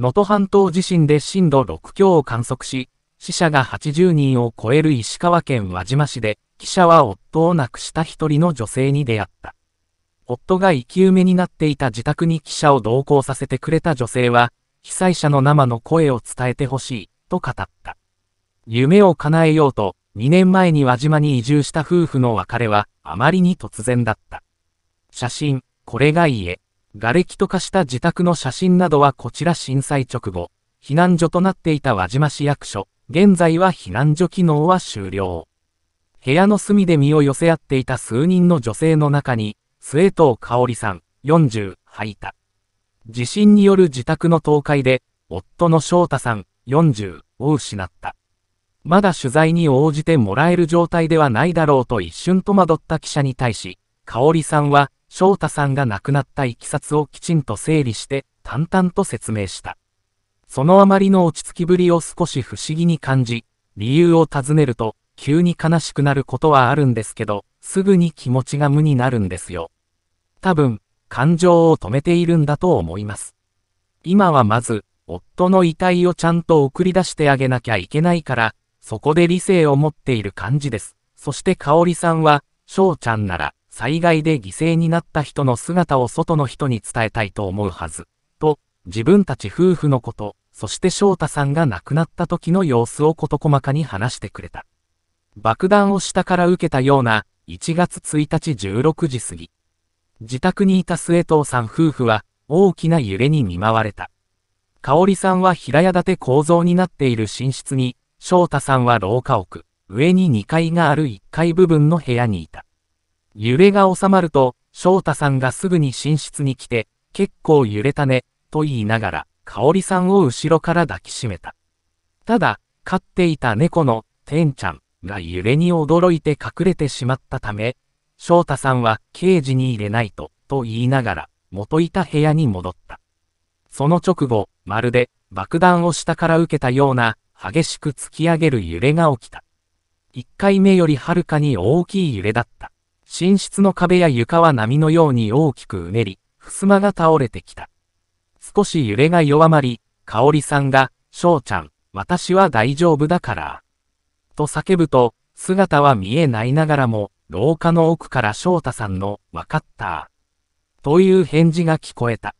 能登半島地震で震度6強を観測し、死者が80人を超える石川県輪島市で、記者は夫を亡くした一人の女性に出会った。夫が生き埋めになっていた自宅に記者を同行させてくれた女性は、被災者の生の声を伝えてほしい、と語った。夢を叶えようと、2年前に輪島に移住した夫婦の別れは、あまりに突然だった。写真、これが家。瓦礫と化した自宅の写真などはこちら震災直後、避難所となっていた輪島市役所、現在は避難所機能は終了。部屋の隅で身を寄せ合っていた数人の女性の中に、末藤香織さん、40、吐いた。地震による自宅の倒壊で、夫の翔太さん、40、を失った。まだ取材に応じてもらえる状態ではないだろうと一瞬戸惑った記者に対し、香織さんは、翔太さんが亡くなったいきさつをきちんと整理して淡々と説明した。そのあまりの落ち着きぶりを少し不思議に感じ、理由を尋ねると、急に悲しくなることはあるんですけど、すぐに気持ちが無になるんですよ。多分、感情を止めているんだと思います。今はまず、夫の遺体をちゃんと送り出してあげなきゃいけないから、そこで理性を持っている感じです。そして香織さんは、翔ちゃんなら、災害で犠牲になった人の姿を外の人に伝えたいと思うはず、と、自分たち夫婦のこと、そして翔太さんが亡くなった時の様子を事細かに話してくれた。爆弾を下から受けたような、1月1日16時過ぎ。自宅にいた末藤さん夫婦は、大きな揺れに見舞われた。香織さんは平屋建て構造になっている寝室に、翔太さんは廊下奥、上に2階がある1階部分の部屋にいた。揺れが収まると、翔太さんがすぐに寝室に来て、結構揺れたね、と言いながら、香織さんを後ろから抱きしめた。ただ、飼っていた猫の、てんちゃんが揺れに驚いて隠れてしまったため、翔太さんはケージに入れないと、と言いながら、元いた部屋に戻った。その直後、まるで爆弾を下から受けたような激しく突き上げる揺れが起きた。1回目よりはるかに大きい揺れだった。寝室の壁や床は波のように大きくうねり、襖が倒れてきた。少し揺れが弱まり、香里さんが、翔ちゃん、私は大丈夫だから。と叫ぶと、姿は見えないながらも、廊下の奥から翔太さんの、わかった。という返事が聞こえた。